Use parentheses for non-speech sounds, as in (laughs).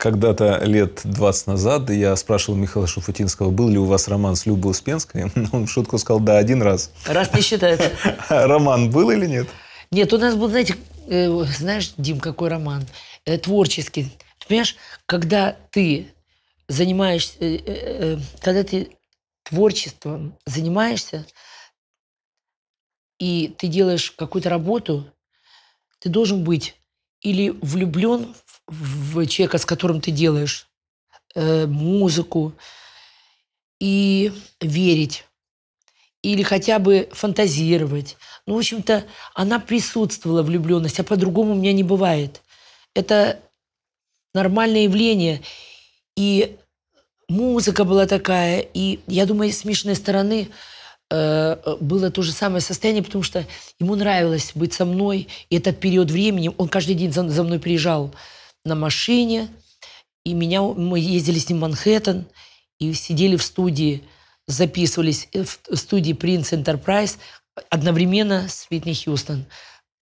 Когда-то лет 20 назад я спрашивал Михаила Шуфутинского, был ли у вас роман с Любой Успенской. (laughs) Он в шутку сказал, да, один раз. Раз не считается. (laughs) Роман был или нет? Нет, у нас был, знаете, э, знаешь, Дим, какой роман? Э, творческий. понимаешь, когда ты занимаешься, э, когда ты творчеством занимаешься, и ты делаешь какую-то работу, ты должен быть или влюблен в человека, с которым ты делаешь э, музыку, и верить, или хотя бы фантазировать. Ну, в общем-то, она присутствовала, влюбленность, а по-другому у меня не бывает. Это нормальное явление. И музыка была такая, и, я думаю, с Мишиной стороны э, было то же самое состояние, потому что ему нравилось быть со мной. И этот период времени, он каждый день за, за мной приезжал на машине, и меня, мы ездили с ним в Манхэттен, и сидели в студии, записывались э, в студии Prince Enterprise одновременно с Витни Хьюстон.